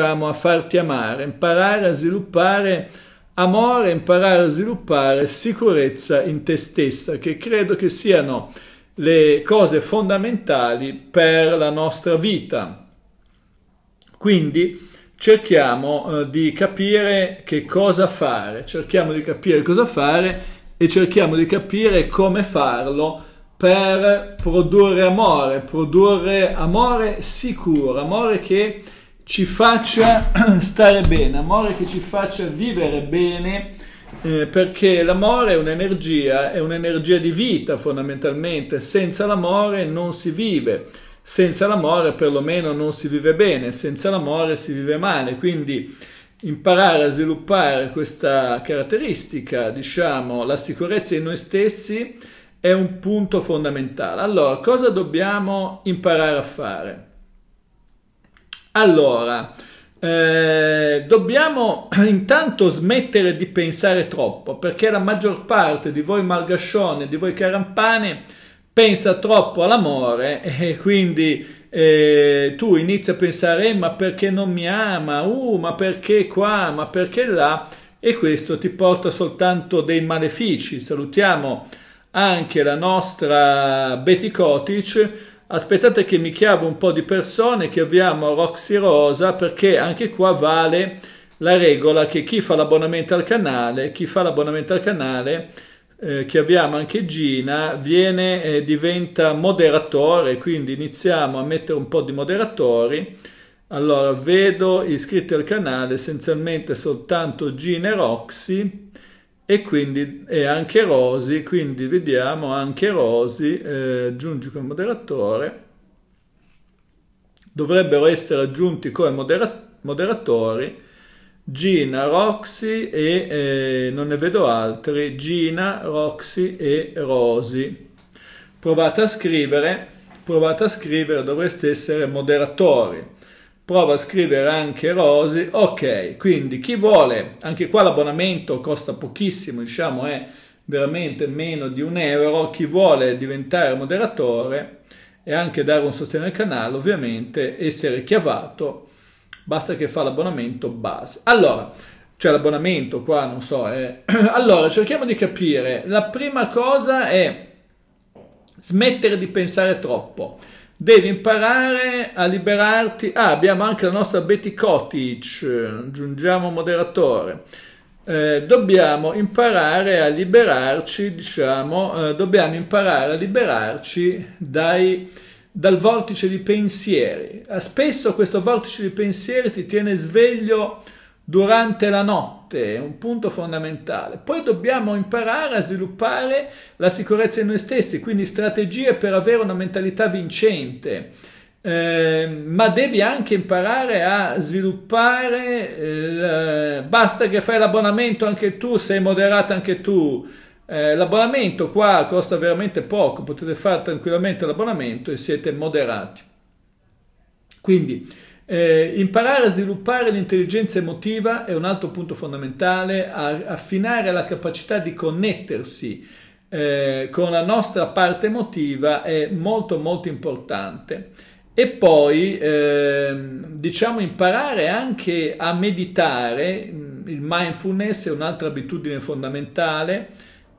diciamo, a farti amare, imparare a sviluppare amore, imparare a sviluppare sicurezza in te stessa, che credo che siano le cose fondamentali per la nostra vita. Quindi cerchiamo eh, di capire che cosa fare, cerchiamo di capire cosa fare e cerchiamo di capire come farlo per produrre amore, produrre amore sicuro, amore che ci faccia stare bene, amore che ci faccia vivere bene, eh, perché l'amore è un'energia, è un'energia di vita fondamentalmente, senza l'amore non si vive, senza l'amore perlomeno non si vive bene, senza l'amore si vive male, quindi imparare a sviluppare questa caratteristica, diciamo, la sicurezza in noi stessi è un punto fondamentale. Allora, cosa dobbiamo imparare a fare? Allora, eh, dobbiamo intanto smettere di pensare troppo, perché la maggior parte di voi malgascione, di voi carampane, pensa troppo all'amore e quindi eh, tu inizi a pensare eh, ma perché non mi ama, uh, ma perché qua, ma perché là e questo ti porta soltanto dei malefici. Salutiamo anche la nostra Betty Kotich, aspettate che mi chiamo un po' di persone, chiamiamo Roxy Rosa perché anche qua vale la regola che chi fa l'abbonamento al canale, chi fa l'abbonamento al canale, eh, chiamiamo anche Gina, viene, eh, diventa moderatore, quindi iniziamo a mettere un po' di moderatori. Allora, vedo iscritti al canale essenzialmente soltanto Gina e Roxy e quindi e anche Rosi, quindi vediamo anche Rosi, eh, aggiungi come moderatore, dovrebbero essere aggiunti come modera moderatori Gina, Roxy e eh, non ne vedo altri, Gina, Roxy e Rosi. Provate a scrivere, provate a scrivere, dovreste essere moderatori prova a scrivere anche Rosy, ok, quindi chi vuole, anche qua l'abbonamento costa pochissimo, diciamo è veramente meno di un euro, chi vuole diventare moderatore e anche dare un sostegno al canale, ovviamente essere chiavato, basta che fa l'abbonamento base. Allora, cioè l'abbonamento qua, non so, è... Eh. allora cerchiamo di capire, la prima cosa è smettere di pensare troppo. Devi imparare a liberarti. Ah, abbiamo anche la nostra Betty Cottage, aggiungiamo moderatore. Eh, dobbiamo imparare a liberarci, diciamo, eh, dobbiamo imparare a liberarci dai, dal vortice di pensieri. Ah, spesso questo vortice di pensieri ti tiene sveglio durante la notte importante, è un punto fondamentale. Poi dobbiamo imparare a sviluppare la sicurezza in noi stessi, quindi strategie per avere una mentalità vincente. Eh, ma devi anche imparare a sviluppare, il, eh, basta che fai l'abbonamento anche tu, sei moderato anche tu. Eh, l'abbonamento qua costa veramente poco, potete fare tranquillamente l'abbonamento e siete moderati. Quindi eh, imparare a sviluppare l'intelligenza emotiva è un altro punto fondamentale, affinare la capacità di connettersi eh, con la nostra parte emotiva è molto molto importante. E poi eh, diciamo imparare anche a meditare, mm, il mindfulness è un'altra abitudine fondamentale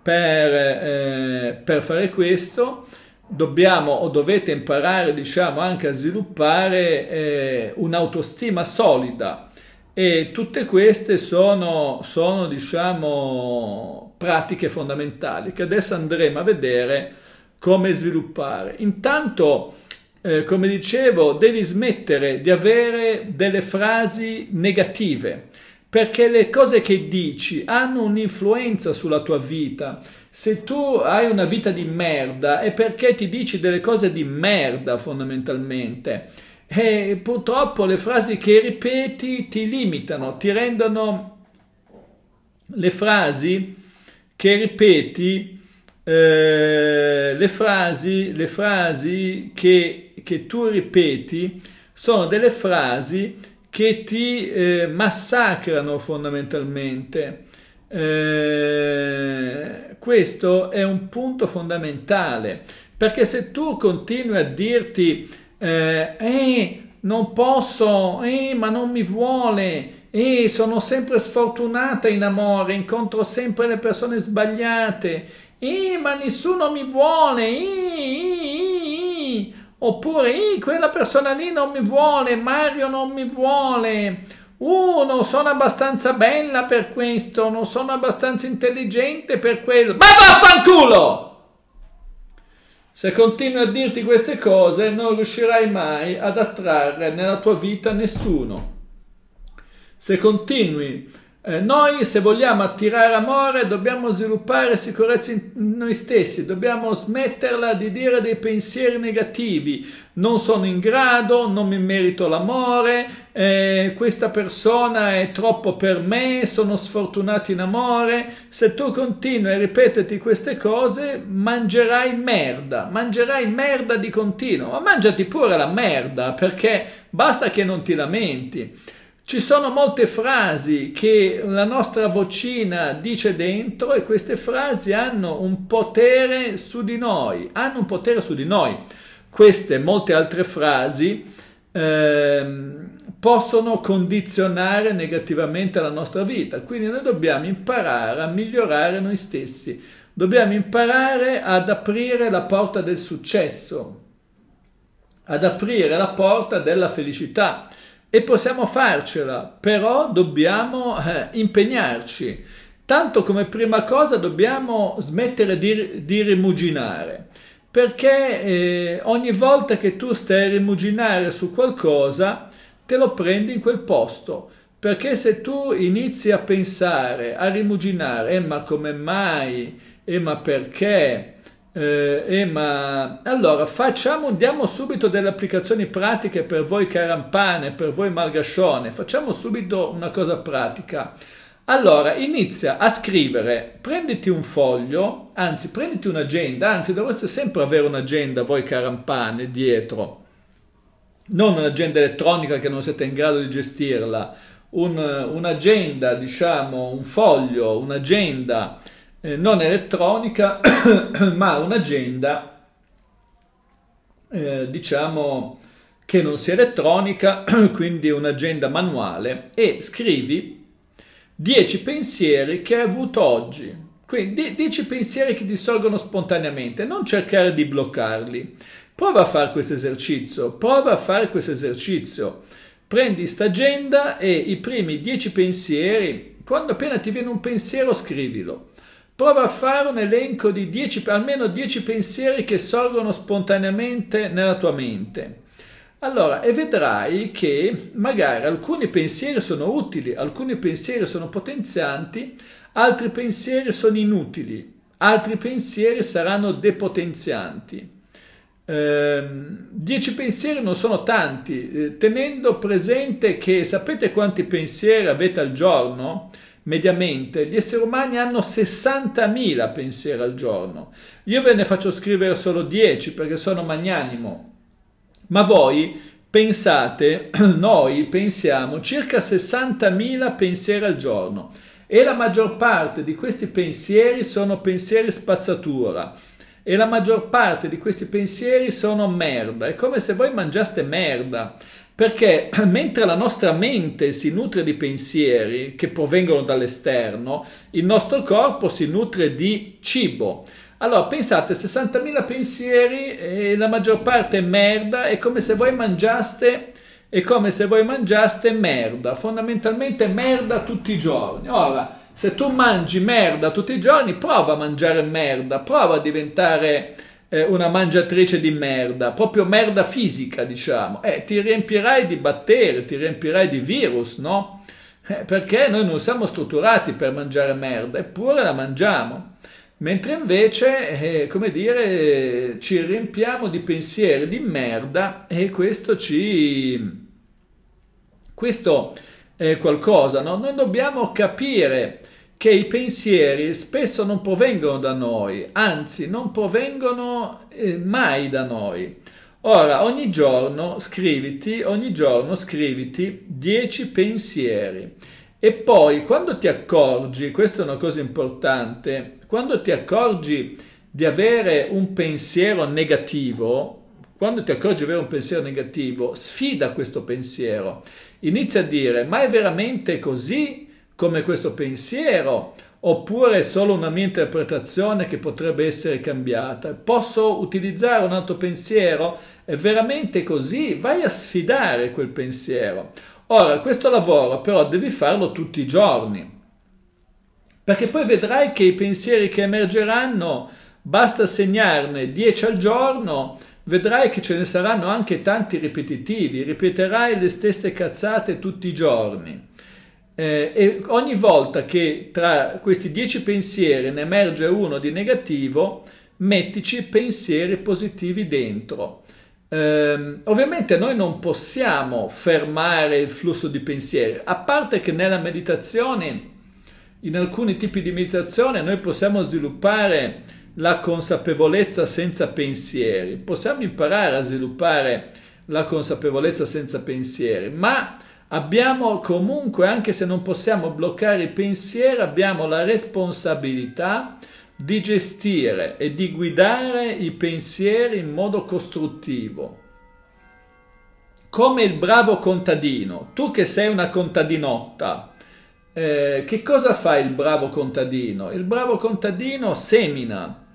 per, eh, per fare questo dobbiamo o dovete imparare diciamo anche a sviluppare eh, un'autostima solida e tutte queste sono, sono diciamo pratiche fondamentali che adesso andremo a vedere come sviluppare intanto eh, come dicevo devi smettere di avere delle frasi negative perché le cose che dici hanno un'influenza sulla tua vita se tu hai una vita di merda è perché ti dici delle cose di merda fondamentalmente e purtroppo le frasi che ripeti ti limitano, ti rendono le frasi che ripeti, eh, le frasi, le frasi che, che, tu ripeti sono delle frasi che ti eh, massacrano fondamentalmente eh, questo è un punto fondamentale, perché se tu continui a dirti, eh, eh non posso, eh, ma non mi vuole, eh, sono sempre sfortunata in amore, incontro sempre le persone sbagliate, eh, ma nessuno mi vuole, eh, eh, eh oppure quella persona lì non mi vuole, Mario non mi vuole, Uh, non sono abbastanza bella per questo, non sono abbastanza intelligente per quello. Ma vaffanculo! Se continui a dirti queste cose, non riuscirai mai ad attrarre nella tua vita nessuno. Se continui eh, noi se vogliamo attirare amore dobbiamo sviluppare sicurezza in noi stessi, dobbiamo smetterla di dire dei pensieri negativi, non sono in grado, non mi merito l'amore, eh, questa persona è troppo per me, sono sfortunato in amore. Se tu continui a ripeterti queste cose mangerai merda, mangerai merda di continuo, ma mangiati pure la merda perché basta che non ti lamenti. Ci sono molte frasi che la nostra vocina dice dentro e queste frasi hanno un potere su di noi, hanno un potere su di noi. Queste e molte altre frasi ehm, possono condizionare negativamente la nostra vita, quindi noi dobbiamo imparare a migliorare noi stessi, dobbiamo imparare ad aprire la porta del successo, ad aprire la porta della felicità e possiamo farcela, però dobbiamo eh, impegnarci. Tanto come prima cosa dobbiamo smettere di, di rimuginare, perché eh, ogni volta che tu stai a rimuginare su qualcosa, te lo prendi in quel posto. Perché se tu inizi a pensare, a rimuginare, eh ma come mai, eh ma perché, eh, eh, ma allora facciamo, diamo subito delle applicazioni pratiche per voi Carampane, per voi Margascione, facciamo subito una cosa pratica. Allora, inizia a scrivere, prenditi un foglio, anzi prenditi un'agenda, anzi dovreste sempre avere un'agenda voi Carampane dietro, non un'agenda elettronica che non siete in grado di gestirla, un'agenda, diciamo, un foglio, un'agenda eh, non elettronica, ma un'agenda, eh, diciamo, che non sia elettronica, quindi un'agenda manuale, e scrivi 10 pensieri che hai avuto oggi. Quindi 10 pensieri che ti sorgono spontaneamente, non cercare di bloccarli. Prova a fare questo esercizio, prova a fare questo esercizio. Prendi sta agenda e i primi 10 pensieri, quando appena ti viene un pensiero scrivilo. Prova a fare un elenco di 10, almeno 10 pensieri che sorgono spontaneamente nella tua mente. Allora, e vedrai che magari alcuni pensieri sono utili, alcuni pensieri sono potenzianti, altri pensieri sono inutili, altri pensieri saranno depotenzianti. Eh, dieci pensieri non sono tanti, eh, tenendo presente che sapete quanti pensieri avete al giorno? mediamente gli esseri umani hanno 60.000 pensieri al giorno. Io ve ne faccio scrivere solo 10 perché sono magnanimo. Ma voi pensate, noi pensiamo circa 60.000 pensieri al giorno e la maggior parte di questi pensieri sono pensieri spazzatura e la maggior parte di questi pensieri sono merda. È come se voi mangiaste merda. Perché mentre la nostra mente si nutre di pensieri che provengono dall'esterno, il nostro corpo si nutre di cibo. Allora, pensate, 60.000 pensieri e la maggior parte è merda, è come se voi mangiaste è come se voi mangiaste merda, fondamentalmente merda tutti i giorni. Ora, se tu mangi merda tutti i giorni, prova a mangiare merda, prova a diventare eh, una mangiatrice di merda, proprio merda fisica, diciamo, eh, ti riempirai di batteri, ti riempirai di virus, no? Eh, perché noi non siamo strutturati per mangiare merda, eppure la mangiamo. Mentre invece, eh, come dire, ci riempiamo di pensieri di merda e questo ci... Questo è qualcosa, no? Noi dobbiamo capire che i pensieri spesso non provengono da noi, anzi non provengono eh, mai da noi. Ora, ogni giorno scriviti, ogni giorno scriviti 10 pensieri e poi quando ti accorgi, questa è una cosa importante, quando ti accorgi di avere un pensiero negativo, quando ti accorgi di avere un pensiero negativo, sfida questo pensiero. Inizia a dire, ma è veramente così? come questo pensiero oppure è solo una mia interpretazione che potrebbe essere cambiata? Posso utilizzare un altro pensiero? È veramente così? Vai a sfidare quel pensiero. Ora, questo lavoro però devi farlo tutti i giorni, perché poi vedrai che i pensieri che emergeranno, basta segnarne 10 al giorno, vedrai che ce ne saranno anche tanti ripetitivi, ripeterai le stesse cazzate tutti i giorni eh, e ogni volta che tra questi dieci pensieri ne emerge uno di negativo, mettici pensieri positivi dentro. Eh, ovviamente noi non possiamo fermare il flusso di pensieri, a parte che nella meditazione, in alcuni tipi di meditazione, noi possiamo sviluppare la consapevolezza senza pensieri, possiamo imparare a sviluppare la consapevolezza senza pensieri, ma Abbiamo comunque, anche se non possiamo bloccare il pensiero, abbiamo la responsabilità di gestire e di guidare i pensieri in modo costruttivo. Come il bravo contadino, tu che sei una contadinotta, eh, che cosa fa il bravo contadino? Il bravo contadino semina,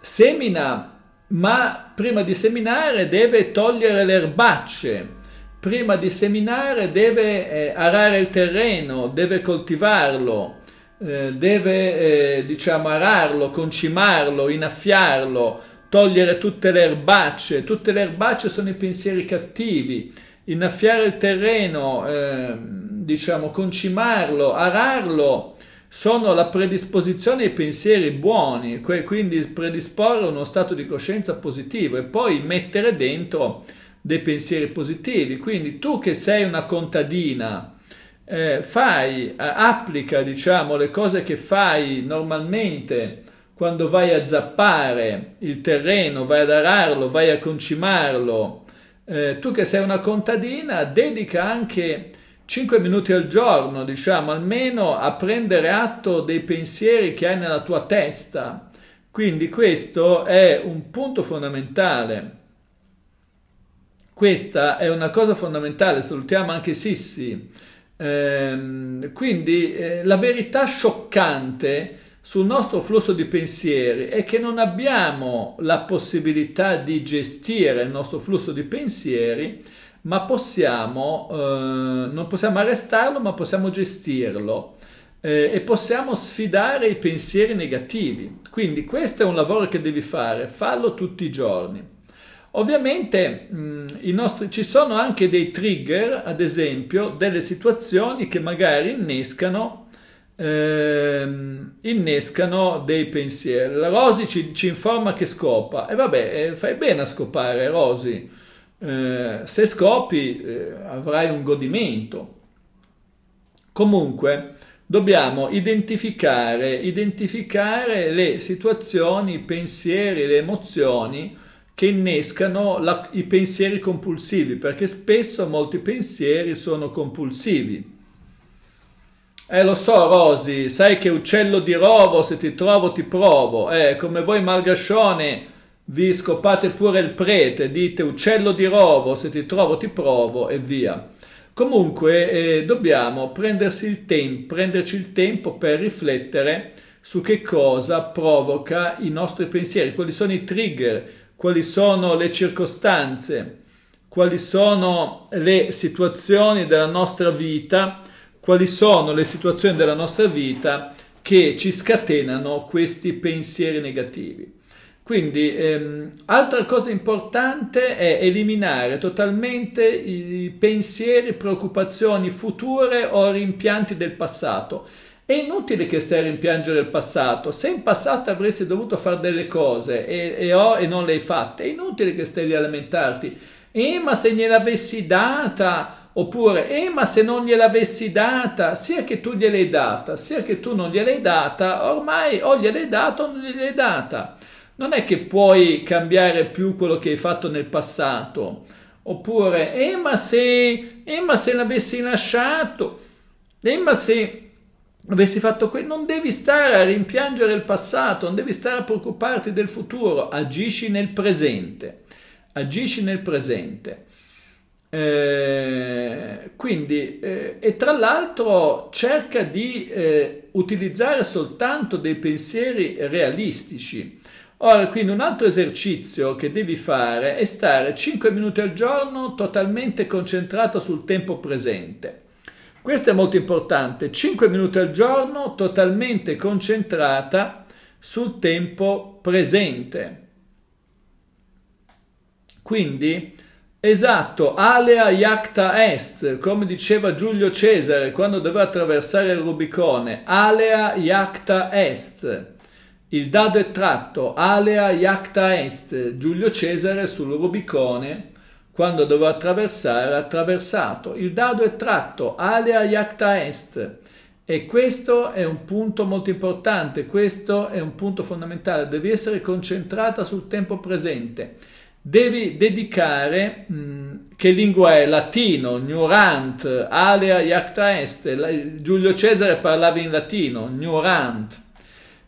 semina, ma prima di seminare deve togliere le erbacce prima di seminare deve eh, arare il terreno, deve coltivarlo, eh, deve eh, diciamo ararlo, concimarlo, innaffiarlo, togliere tutte le erbacce. Tutte le erbacce sono i pensieri cattivi. Innaffiare il terreno, ehm, diciamo concimarlo, ararlo, sono la predisposizione ai pensieri buoni, quindi predisporre uno stato di coscienza positivo e poi mettere dentro dei pensieri positivi. Quindi tu che sei una contadina, eh, fai, eh, applica diciamo le cose che fai normalmente quando vai a zappare il terreno, vai ad ararlo, vai a concimarlo. Eh, tu che sei una contadina, dedica anche 5 minuti al giorno, diciamo, almeno a prendere atto dei pensieri che hai nella tua testa. Quindi questo è un punto fondamentale. Questa è una cosa fondamentale, salutiamo anche Sissi. Ehm, quindi eh, la verità scioccante sul nostro flusso di pensieri è che non abbiamo la possibilità di gestire il nostro flusso di pensieri, ma possiamo, eh, non possiamo arrestarlo, ma possiamo gestirlo eh, e possiamo sfidare i pensieri negativi. Quindi questo è un lavoro che devi fare, fallo tutti i giorni. Ovviamente mh, mm, nostri, ci sono anche dei trigger, ad esempio, delle situazioni che magari innescano, ehm, innescano dei pensieri. La Rosy ci, ci, informa che scopa e vabbè, eh, fai bene a scopare Rosy. Eh, se scopi eh, avrai un godimento. Comunque dobbiamo identificare, identificare le situazioni, i pensieri, le emozioni che innescano la, i pensieri compulsivi, perché spesso molti pensieri sono compulsivi. Eh lo so Rosy, sai che uccello di rovo, se ti trovo ti provo. Eh, come voi malgascione vi scopate pure il prete, dite uccello di rovo, se ti trovo ti provo e via. Comunque eh, dobbiamo prendersi il tempo, prenderci il tempo per riflettere su che cosa provoca i nostri pensieri, quali sono i trigger, quali sono le circostanze, quali sono le situazioni della nostra vita, quali sono le situazioni della nostra vita che ci scatenano questi pensieri negativi. Quindi ehm, altra cosa importante è eliminare totalmente i pensieri, preoccupazioni future o rimpianti del passato è inutile che stai a rimpiangere il passato. Se in passato avresti dovuto fare delle cose e, e, ho, e non le hai fatte, è inutile che stai lì a lamentarti. Eh, ma se gliel'avessi data, oppure eh, ma se non gliel'avessi data, sia che tu gliel'hai data, sia che tu non gliel'hai data, ormai o gliel'hai data o non gliel'hai data. Non è che puoi cambiare più quello che hai fatto nel passato. Oppure, eh, ma se, eh, ma se l'avessi lasciato, eh, ma se avessi fatto questo, non devi stare a rimpiangere il passato, non devi stare a preoccuparti del futuro, agisci nel presente, agisci nel presente. Eh, quindi, eh, e tra l'altro cerca di eh, utilizzare soltanto dei pensieri realistici. Ora, quindi un altro esercizio che devi fare è stare 5 minuti al giorno totalmente concentrato sul tempo presente. Questo è molto importante, 5 minuti al giorno totalmente concentrata sul tempo presente. Quindi, esatto, alea iacta est, come diceva Giulio Cesare quando doveva attraversare il Rubicone, alea iacta est. Il dado è tratto, alea iacta est, Giulio Cesare sul Rubicone, quando doveva attraversare, attraversato. Il dado è tratto, alea iacta est. E questo è un punto molto importante, questo è un punto fondamentale. Devi essere concentrata sul tempo presente. Devi dedicare, mh, che lingua è? Latino, Nurant, alea iacta est. Giulio Cesare parlava in latino, Nurant.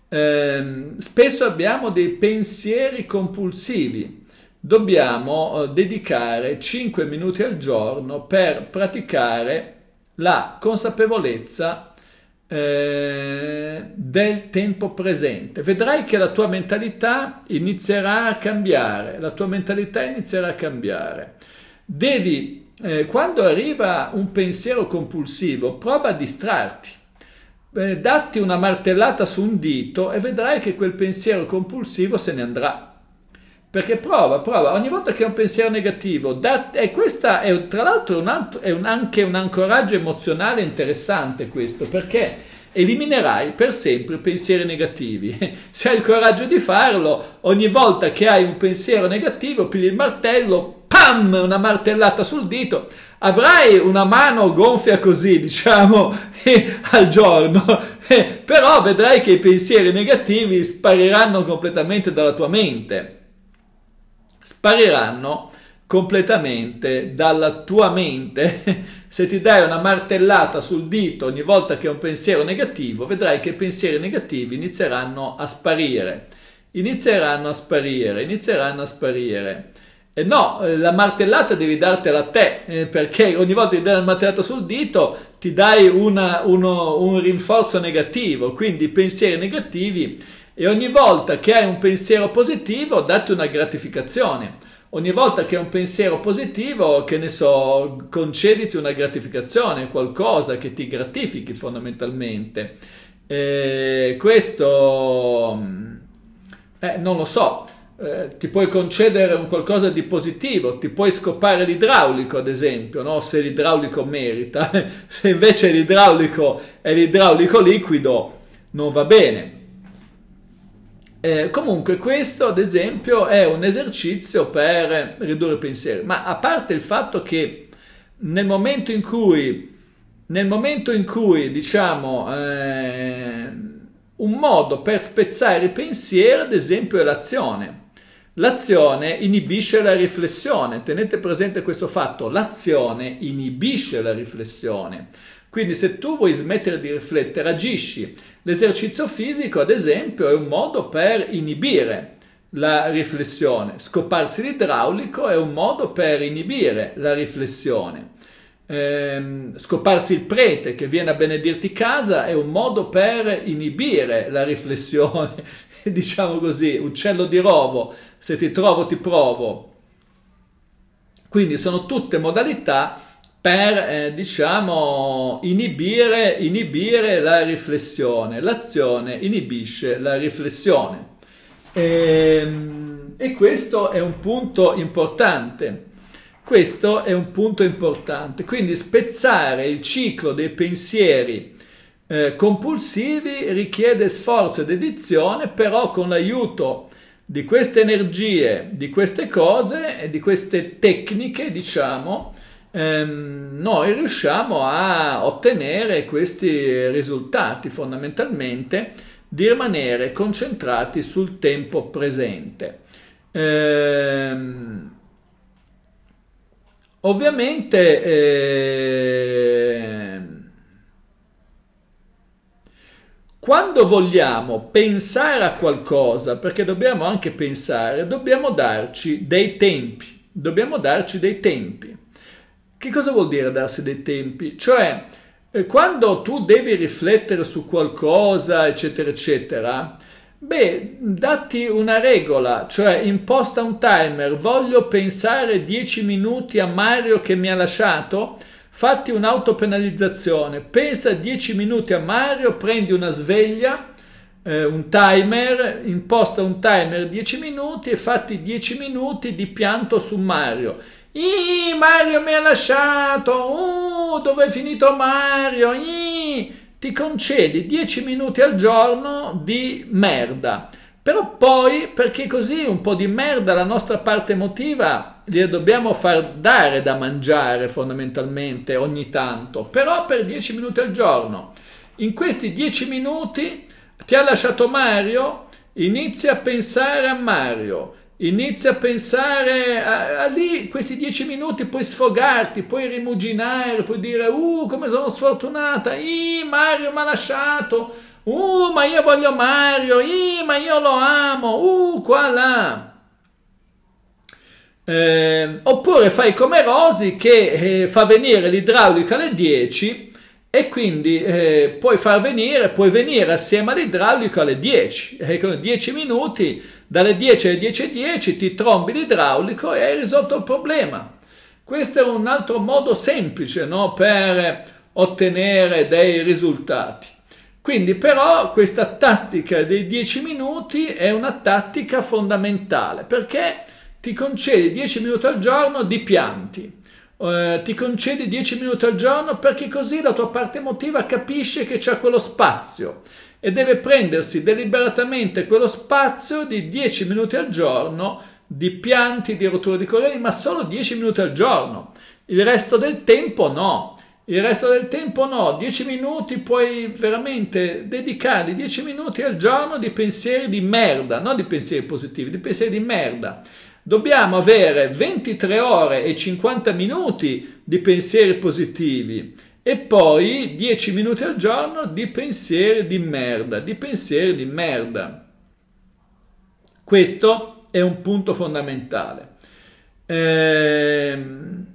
Eh, spesso abbiamo dei pensieri compulsivi dobbiamo eh, dedicare 5 minuti al giorno per praticare la consapevolezza eh, del tempo presente. Vedrai che la tua mentalità inizierà a cambiare, la tua mentalità inizierà a cambiare. Devi, eh, quando arriva un pensiero compulsivo, prova a distrarti. Eh, datti una martellata su un dito e vedrai che quel pensiero compulsivo se ne andrà. Perché prova, prova, ogni volta che è un pensiero negativo, da, e questo è tra l'altro un altro, è un, anche un ancoraggio emozionale interessante questo, perché eliminerai per sempre i pensieri negativi. Se hai il coraggio di farlo, ogni volta che hai un pensiero negativo, pigli il martello, pam, una martellata sul dito, avrai una mano gonfia così, diciamo, al giorno, però vedrai che i pensieri negativi spariranno completamente dalla tua mente spariranno completamente dalla tua mente. Se ti dai una martellata sul dito ogni volta che hai un pensiero negativo, vedrai che i pensieri negativi inizieranno a sparire. Inizieranno a sparire, inizieranno a sparire. E eh, no, eh, la martellata devi dartela a te, eh, perché ogni volta che dai la martellata sul dito ti dai una, uno, un rinforzo negativo, quindi pensieri negativi e ogni volta che hai un pensiero positivo datti una gratificazione. Ogni volta che hai un pensiero positivo, che ne so, concediti una gratificazione, qualcosa che ti gratifichi fondamentalmente. E eh, questo... Mm, eh, non lo so. Eh, ti puoi concedere un qualcosa di positivo, ti puoi scopare l'idraulico ad esempio, no? se l'idraulico merita, se invece l'idraulico è l'idraulico liquido non va bene. Eh, comunque questo ad esempio è un esercizio per ridurre i pensieri, ma a parte il fatto che nel momento in cui, nel momento in cui diciamo, eh, un modo per spezzare i pensieri ad esempio è l'azione, L'azione inibisce la riflessione, tenete presente questo fatto, l'azione inibisce la riflessione. Quindi se tu vuoi smettere di riflettere, agisci. L'esercizio fisico, ad esempio, è un modo per inibire la riflessione. Scoparsi l'idraulico è un modo per inibire la riflessione. Ehm, scoparsi il prete che viene a benedirti casa è un modo per inibire la riflessione diciamo così, uccello di rovo, se ti trovo ti provo. Quindi sono tutte modalità per, eh, diciamo, inibire, inibire la riflessione. L'azione inibisce la riflessione. E, ehm, e questo è un punto importante. Questo è un punto importante. Quindi spezzare il ciclo dei pensieri eh, compulsivi richiede sforzo e dedizione, però con l'aiuto di queste energie, di queste cose e di queste tecniche, diciamo, ehm, noi riusciamo a ottenere questi risultati fondamentalmente di rimanere concentrati sul tempo presente. Ehm, ovviamente eh, Quando vogliamo pensare a qualcosa, perché dobbiamo anche pensare, dobbiamo darci dei tempi. Dobbiamo darci dei tempi. Che cosa vuol dire darsi dei tempi? Cioè, eh, quando tu devi riflettere su qualcosa, eccetera, eccetera, beh, datti una regola, cioè imposta un timer, voglio pensare 10 minuti a Mario che mi ha lasciato, Fatti un'autopenalizzazione, pensa 10 minuti a Mario, prendi una sveglia, eh, un timer, imposta un timer 10 minuti e fatti 10 minuti di pianto su Mario. Ih, Mario mi ha lasciato, uh, dove è finito Mario? Ih, ti concedi 10 minuti al giorno di merda. Però poi, perché così un po' di merda la nostra parte emotiva gliela dobbiamo far dare da mangiare fondamentalmente ogni tanto, però per dieci minuti al giorno. In questi dieci minuti ti ha lasciato Mario, inizia a pensare a Mario, inizia a pensare a, a lì, questi dieci minuti puoi sfogarti, puoi rimuginare, puoi dire uh come sono sfortunata, Ih, Mario mi ha lasciato, Uh, ma io voglio Mario, uh, ma io lo amo, uh, qua là. Eh, oppure fai come Rosy che eh, fa venire l'idraulica alle 10 e quindi eh, puoi far venire, puoi venire assieme all'idraulico alle 10, e eh, con 10 minuti, dalle 10 alle 10.10 ti trombi l'idraulico e hai risolto il problema. Questo è un altro modo semplice no, per ottenere dei risultati. Quindi però questa tattica dei 10 minuti è una tattica fondamentale perché ti concedi 10 minuti al giorno di pianti, eh, ti concedi 10 minuti al giorno perché così la tua parte emotiva capisce che c'è quello spazio e deve prendersi deliberatamente quello spazio di 10 minuti al giorno di pianti, di rottura di coglioni, ma solo 10 minuti al giorno. Il resto del tempo no, il resto del tempo no, 10 minuti puoi veramente dedicare 10 minuti al giorno di pensieri di merda, non di pensieri positivi, di pensieri di merda. Dobbiamo avere 23 ore e 50 minuti di pensieri positivi e poi 10 minuti al giorno di pensieri di merda, di pensieri di merda. Questo è un punto fondamentale. Ehm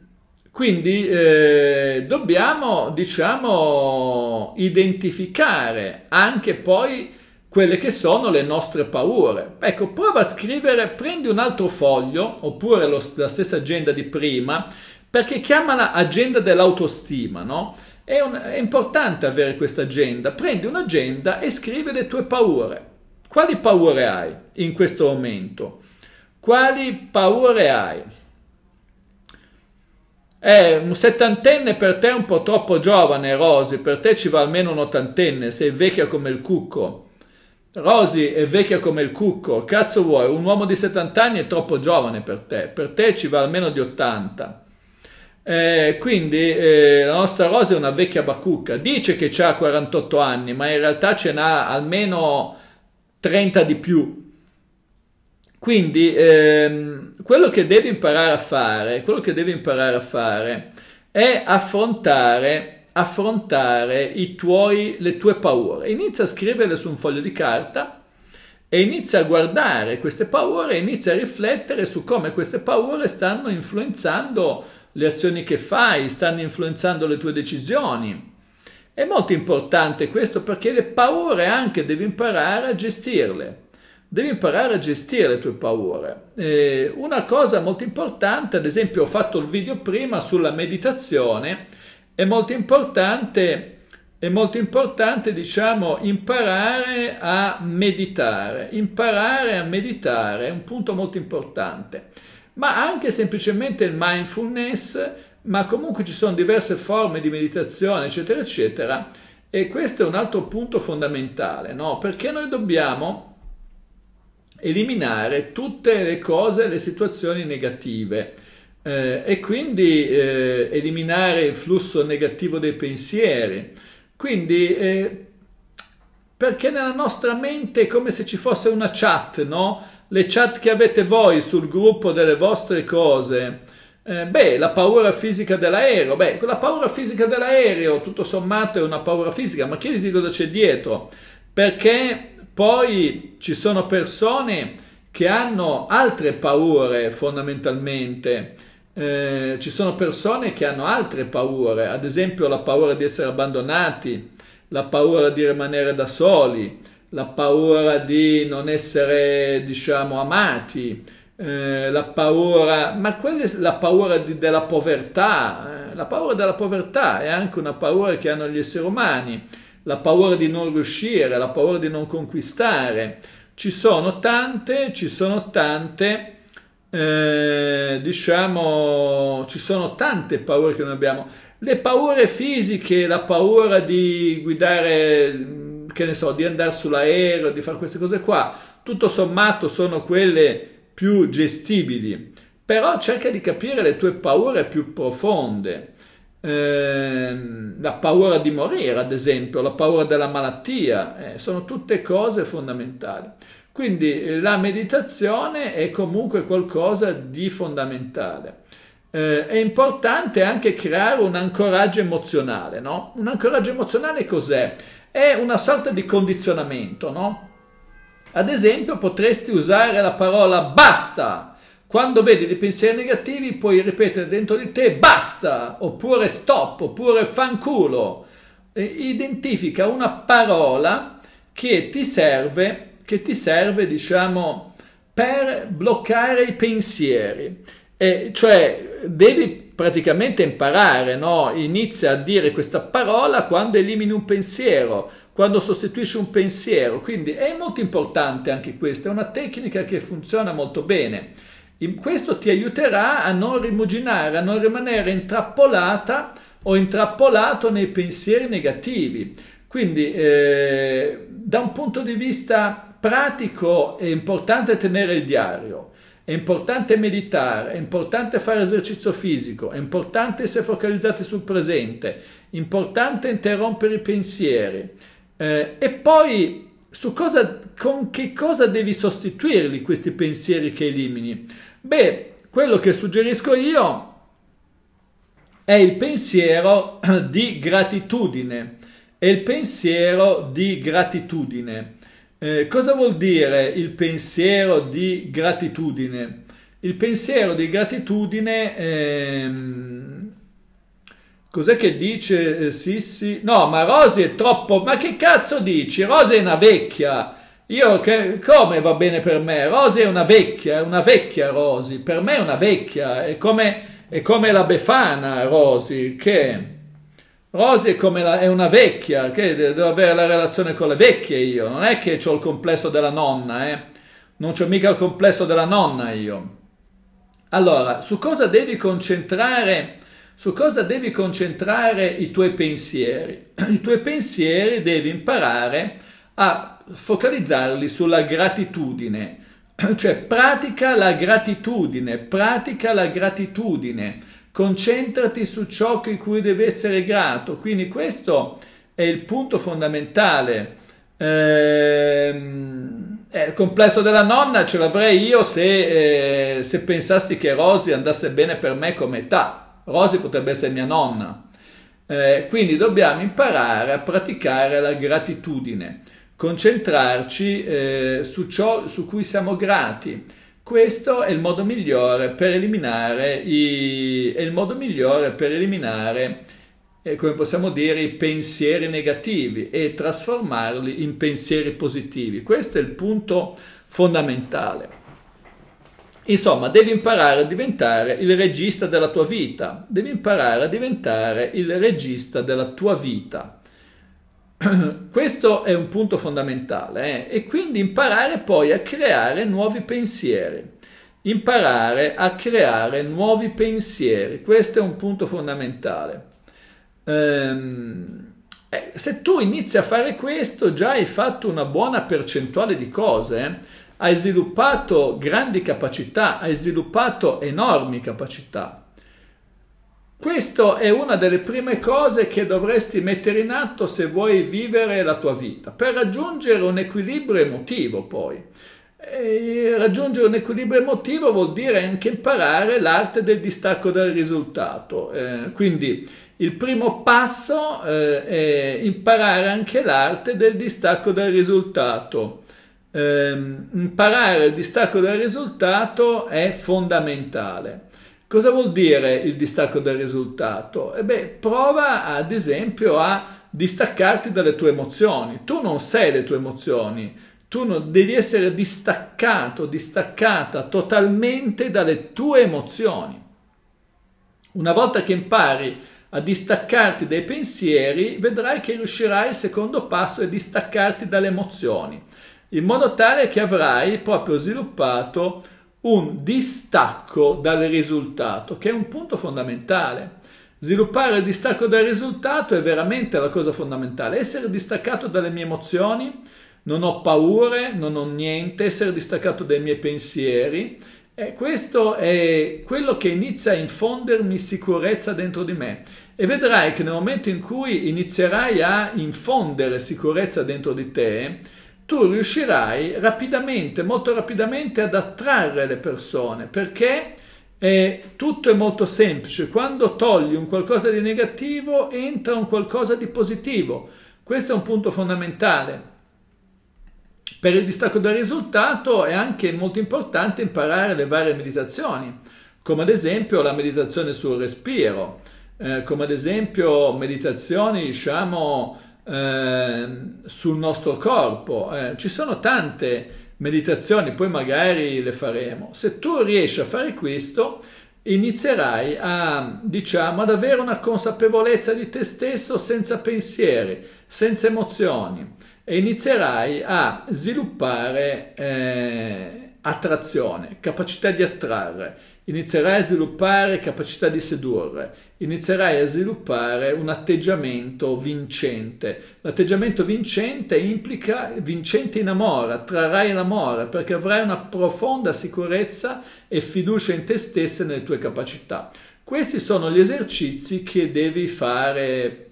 quindi eh, dobbiamo, diciamo, identificare anche poi quelle che sono le nostre paure. Ecco, prova a scrivere, prendi un altro foglio oppure lo, la stessa agenda di prima, perché chiamala agenda dell'autostima, no? È, un, è importante avere questa agenda. Prendi un'agenda e scrivi le tue paure. Quali paure hai in questo momento? Quali paure hai? È eh, un settantenne per te è un po' troppo giovane, Rosy, per te ci va almeno un ottantenne, sei vecchia come il cucco. Rosy è vecchia come il cucco, cazzo vuoi, un uomo di 70 anni è troppo giovane per te, per te ci va almeno di 80. Eh, quindi eh, la nostra Rosy è una vecchia bacucca, dice che ha 48 anni, ma in realtà ce n'ha almeno 30 di più. Quindi... Ehm, quello che devi imparare a fare, quello che devi imparare a fare è affrontare, affrontare tuoi, le tue paure. Inizia a scriverle su un foglio di carta e inizia a guardare queste paure e inizia a riflettere su come queste paure stanno influenzando le azioni che fai, stanno influenzando le tue decisioni. È molto importante questo perché le paure anche devi imparare a gestirle. Devi imparare a gestire le tue paure. Eh, una cosa molto importante, ad esempio ho fatto il video prima sulla meditazione, è molto importante è molto importante, diciamo, imparare a meditare. Imparare a meditare è un punto molto importante, ma anche semplicemente il mindfulness, ma comunque ci sono diverse forme di meditazione, eccetera, eccetera. E questo è un altro punto fondamentale, no? Perché noi dobbiamo eliminare tutte le cose, le situazioni negative eh, e quindi eh, eliminare il flusso negativo dei pensieri. Quindi, eh, perché nella nostra mente è come se ci fosse una chat, no? Le chat che avete voi sul gruppo delle vostre cose. Eh, beh, la paura fisica dell'aereo, beh, la paura fisica dell'aereo tutto sommato è una paura fisica, ma chiediti cosa c'è dietro, perché poi ci sono persone che hanno altre paure fondamentalmente, eh, ci sono persone che hanno altre paure, ad esempio la paura di essere abbandonati, la paura di rimanere da soli, la paura di non essere, diciamo, amati, eh, la paura, ma quella è la paura di, della povertà, eh, la paura della povertà è anche una paura che hanno gli esseri umani la paura di non riuscire, la paura di non conquistare. Ci sono tante, ci sono tante, eh, diciamo, ci sono tante paure che noi abbiamo. Le paure fisiche, la paura di guidare, che ne so, di andare sull'aereo, di fare queste cose qua, tutto sommato sono quelle più gestibili. Però cerca di capire le tue paure più profonde Ehm, la paura di morire, ad esempio, la paura della malattia, eh, sono tutte cose fondamentali. Quindi eh, la meditazione è comunque qualcosa di fondamentale. Eh, è importante anche creare un ancoraggio emozionale, no? Un ancoraggio emozionale cos'è? È una sorta di condizionamento, no? Ad esempio potresti usare la parola basta quando vedi dei pensieri negativi puoi ripetere dentro di te basta, oppure stop, oppure fanculo. Identifica una parola che ti serve, che ti serve diciamo, per bloccare i pensieri. E cioè devi praticamente imparare, no? inizia a dire questa parola quando elimini un pensiero, quando sostituisci un pensiero. Quindi è molto importante anche questa, è una tecnica che funziona molto bene. Questo ti aiuterà a non rimuginare, a non rimanere intrappolata o intrappolato nei pensieri negativi. Quindi eh, da un punto di vista pratico è importante tenere il diario, è importante meditare, è importante fare esercizio fisico, è importante essere focalizzati sul presente, è importante interrompere i pensieri. Eh, e poi su cosa, con che cosa devi sostituirli questi pensieri che elimini? Beh, quello che suggerisco io è il pensiero di gratitudine. È il pensiero di gratitudine. Eh, cosa vuol dire il pensiero di gratitudine? Il pensiero di gratitudine, ehm, cos'è che dice eh, Sissi? No, ma Rosy è troppo, ma che cazzo dici? Rosy è una vecchia, io che, come va bene per me? Rosy è una vecchia, è una vecchia Rosy, per me è una vecchia, è come, è come la Befana Rosy, che Rosy è, la, è una vecchia, che devo avere la relazione con le vecchie io, non è che ho il complesso della nonna, eh? non ho mica il complesso della nonna io. Allora, su cosa devi concentrare, su cosa devi concentrare i tuoi pensieri? I tuoi pensieri devi imparare a a focalizzarli sulla gratitudine, cioè pratica la gratitudine, pratica la gratitudine, concentrati su ciò di cui devi essere grato. Quindi questo è il punto fondamentale. Ehm, eh, il complesso della nonna ce l'avrei io se, eh, se pensassi che Rosy andasse bene per me come età. Rosy potrebbe essere mia nonna. Eh, quindi dobbiamo imparare a praticare la gratitudine concentrarci eh, su ciò su cui siamo grati. Questo è il modo migliore per eliminare, i, migliore per eliminare eh, come possiamo dire, i pensieri negativi e trasformarli in pensieri positivi. Questo è il punto fondamentale. Insomma, devi imparare a diventare il regista della tua vita. Devi imparare a diventare il regista della tua vita. Questo è un punto fondamentale eh? e quindi imparare poi a creare nuovi pensieri. Imparare a creare nuovi pensieri, questo è un punto fondamentale. Ehm, eh, se tu inizi a fare questo, già hai fatto una buona percentuale di cose, eh. hai sviluppato grandi capacità, hai sviluppato enormi capacità. Questa è una delle prime cose che dovresti mettere in atto se vuoi vivere la tua vita, per raggiungere un equilibrio emotivo poi. E raggiungere un equilibrio emotivo vuol dire anche imparare l'arte del distacco dal risultato. Eh, quindi il primo passo eh, è imparare anche l'arte del distacco dal risultato. Eh, imparare il distacco dal risultato è fondamentale. Cosa vuol dire il distacco dal risultato? E eh beh, prova ad esempio a distaccarti dalle tue emozioni. Tu non sei le tue emozioni, tu non, devi essere distaccato, distaccata totalmente dalle tue emozioni. Una volta che impari a distaccarti dai pensieri, vedrai che riuscirai il secondo passo è distaccarti dalle emozioni, in modo tale che avrai proprio sviluppato un distacco dal risultato, che è un punto fondamentale. Sviluppare il distacco dal risultato è veramente la cosa fondamentale. Essere distaccato dalle mie emozioni, non ho paure, non ho niente, essere distaccato dai miei pensieri. E questo è quello che inizia a infondermi sicurezza dentro di me. E vedrai che nel momento in cui inizierai a infondere sicurezza dentro di te, tu riuscirai rapidamente, molto rapidamente ad attrarre le persone perché eh, tutto è molto semplice. Quando togli un qualcosa di negativo entra un qualcosa di positivo. Questo è un punto fondamentale. Per il distacco dal risultato è anche molto importante imparare le varie meditazioni, come ad esempio la meditazione sul respiro, eh, come ad esempio meditazioni, diciamo, Ehm, sul nostro corpo. Eh, ci sono tante meditazioni, poi magari le faremo. Se tu riesci a fare questo, inizierai a, diciamo, ad avere una consapevolezza di te stesso senza pensieri, senza emozioni e inizierai a sviluppare eh, attrazione, capacità di attrarre, inizierai a sviluppare capacità di sedurre, inizierai a sviluppare un atteggiamento vincente. L'atteggiamento vincente implica vincente in amore, attrarrai l'amore perché avrai una profonda sicurezza e fiducia in te stessa e nelle tue capacità. Questi sono gli esercizi che devi fare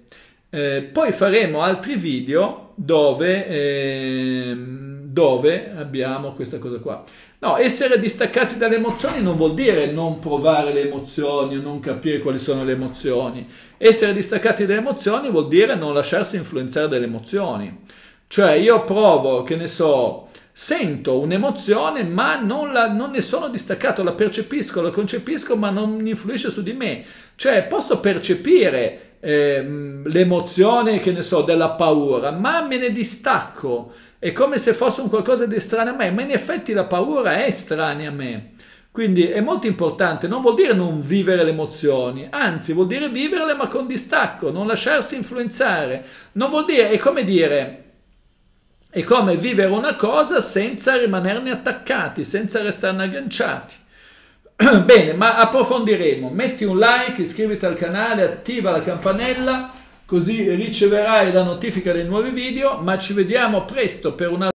eh, poi faremo altri video dove, eh, dove abbiamo questa cosa qua. No, essere distaccati dalle emozioni non vuol dire non provare le emozioni o non capire quali sono le emozioni. Essere distaccati dalle emozioni vuol dire non lasciarsi influenzare dalle emozioni. Cioè io provo, che ne so, sento un'emozione ma non, la, non, ne sono distaccato, la percepisco, la concepisco ma non influisce su di me. Cioè posso percepire Ehm, l'emozione, che ne so, della paura, ma me ne distacco. È come se fosse un qualcosa di strano a me, ma in effetti la paura è strana a me. Quindi è molto importante, non vuol dire non vivere le emozioni, anzi vuol dire viverle ma con distacco, non lasciarsi influenzare. Non vuol dire, è come dire, è come vivere una cosa senza rimanerne attaccati, senza restarne agganciati. Bene, ma approfondiremo. Metti un like, iscriviti al canale, attiva la campanella, così riceverai la notifica dei nuovi video, ma ci vediamo presto per un altro